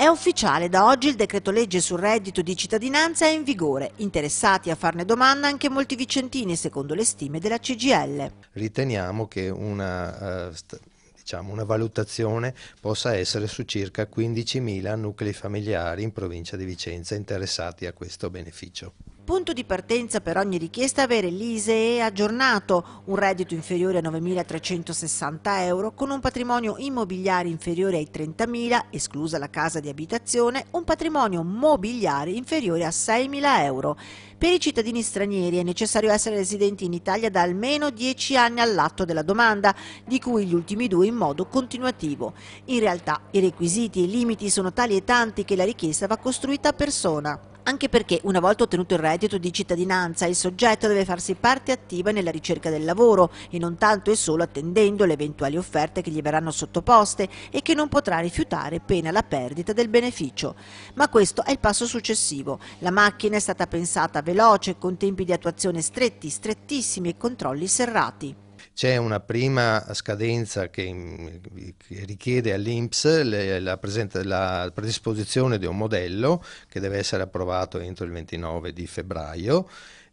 È ufficiale, da oggi il decreto legge sul reddito di cittadinanza è in vigore. Interessati a farne domanda anche molti vicentini, secondo le stime della CGL. Riteniamo che una... Uh, una valutazione possa essere su circa 15.000 nuclei familiari in provincia di Vicenza interessati a questo beneficio punto di partenza per ogni richiesta avere l'ISEE aggiornato, un reddito inferiore a 9.360 euro, con un patrimonio immobiliare inferiore ai 30.000, esclusa la casa di abitazione, un patrimonio mobiliare inferiore a 6.000 euro. Per i cittadini stranieri è necessario essere residenti in Italia da almeno 10 anni all'atto della domanda, di cui gli ultimi due in modo continuativo. In realtà i requisiti e i limiti sono tali e tanti che la richiesta va costruita a persona anche perché una volta ottenuto il reddito di cittadinanza il soggetto deve farsi parte attiva nella ricerca del lavoro e non tanto e solo attendendo le eventuali offerte che gli verranno sottoposte e che non potrà rifiutare pena la perdita del beneficio. Ma questo è il passo successivo. La macchina è stata pensata veloce, con tempi di attuazione stretti, strettissimi e controlli serrati. C'è una prima scadenza che, mm, che richiede all'INPS le, la, presenta, la, predisposizione di un modello che deve essere approvato entro il 29 di febbraio,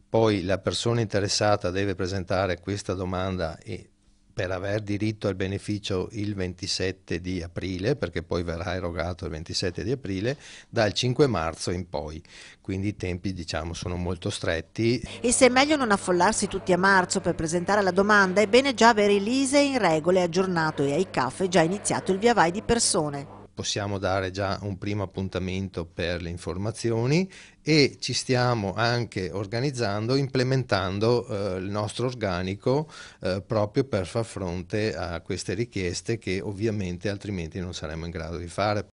poi la persona interessata deve presentare questa domanda e per aver diritto al beneficio il 27 di aprile, perché poi verrà erogato il 27 di aprile, dal 5 marzo in poi. Quindi i tempi diciamo, sono molto stretti. E se è meglio non affollarsi tutti a marzo per presentare la domanda, è bene già avere l'ISE in regole aggiornato e ai CAF è già iniziato il via vai di persone possiamo dare già un primo appuntamento per le informazioni e ci stiamo anche organizzando, implementando eh, il nostro organico eh, proprio per far fronte a queste richieste che ovviamente altrimenti non saremmo in grado di fare.